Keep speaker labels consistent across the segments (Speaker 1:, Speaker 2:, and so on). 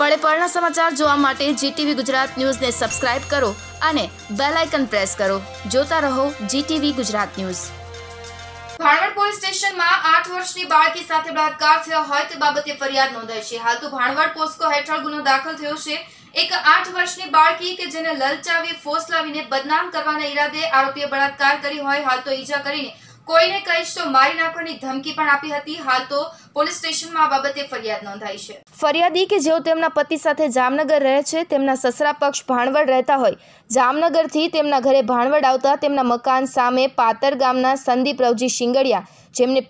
Speaker 1: પળે પળના સમાચાર જોવા માટે જીટીવી ગુજરાત ન્યૂઝને સબસ્ક્રાઇબ કરો અને બેલ આઇકન પ્રેસ કરો જોતા રહો Zee TV Gujarat news Bhanvad police સ્ટેશનમાં આઠ વર્ષની બાળકી સાથે બળાત્કાર થયો હોય તે બાબતે ફરિયાદ નોંધાઈ છે હાલ તો ભાણવડ પોસ્કો હેઠળ ગુનો દાખલ થયો છે એક આઠ વર્ષની બાળકી કે જેને લલચાવી ફોસલાવીને બદનામ કરવાના ઈરાદે આરોપીએ બળાત્કાર કરી હોય હાલ તો ઈજા કરીને કોઈને કહીશ તો મારી નાખવાની ધમકી પણ આપી હતી હાલ તો પોલીસ સ્ટેશનમાં આ બાબતે ફરિયાદ નોંધાઈ છે ફરિયાદી કે જેઓ તેમના પતિ સાથે જામનગર રહે છે તેમના સસરા પક્ષ ભાણવડ રહેતા હોય જામનગરથી તેમના ઘરે ભાણવડ આવતા તેમના મકાન સામે પાતર ગામના સંદીપ રવજી શિંગડિયા જેમને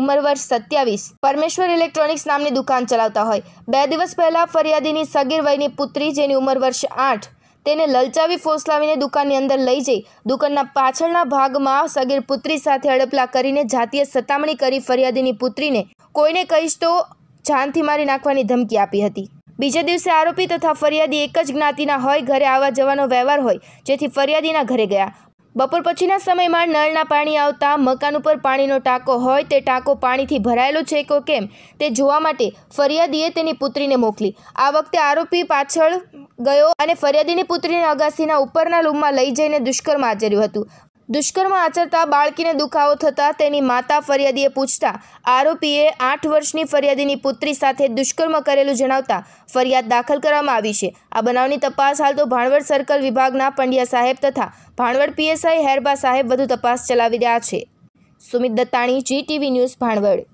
Speaker 1: ઉંમર વર્ષ સત્યાવીસ પરમેશ્વર ઇલેક્ટ્રોનિક્સ નામની દુકાન ચલાવતા હોય બે દિવસ પહેલાં ફરિયાદીની સગીર વયની પુત્રી જેની ઉંમર વર્ષ આઠ તેને લલચાવી ફોસલાવીને દુકાનની અંદર લઈ જઈ દુકાનના પાછળના ભાગમાં સગીર પુત્રી સાથે અડપલા કરીને જાતીય સતામણી કરી ફરિયાદીની પુત્રીને કોઈને કહીશ તો જાનથી મારી નાખવાની ધમકી આપી હતી બીજા દિવસે આરોપી તથા ફરિયાદી એક જ જ્ઞાતિના હોય ઘરે આવવા જવાનો વ્યવહાર હોય જેથી ફરિયાદીના ઘરે ગયા બપોર પછીના સમયમાં નળના પાણી આવતા મકાન ઉપર પાણીનો ટાંકો હોય તે ટાંકો પાણીથી ભરાયેલો છે કે કેમ તે જોવા માટે ફરિયાદીએ તેની પુત્રીને મોકલી આ વખતે આરોપી પાછળ ગયો અને ફરિયાદીની પુત્રીને અગાસીના ઉપરના રૂમમાં લઈ જઈને દુષ્કર્મ આચર્યું હતું દુષ્કર્મ આચરતા બાળકીને દુખાવો થતાં તેની માતા ફરિયાદીએ પૂછતા આરોપીએ આઠ વર્ષની ફરિયાદીની પુત્રી સાથે દુષ્કર્મ કરેલું જણાવતા ફરિયાદ દાખલ કરવામાં આવી છે આ બનાવની તપાસ હાલ તો ભાણવડ સર્કલ વિભાગના પંડ્યા સાહેબ તથા ભાણવડ પીએસઆઈ હેરબા સાહેબ વધુ તપાસ ચલાવી રહ્યા છે Sumit Dattani Zee TV news Bhanvad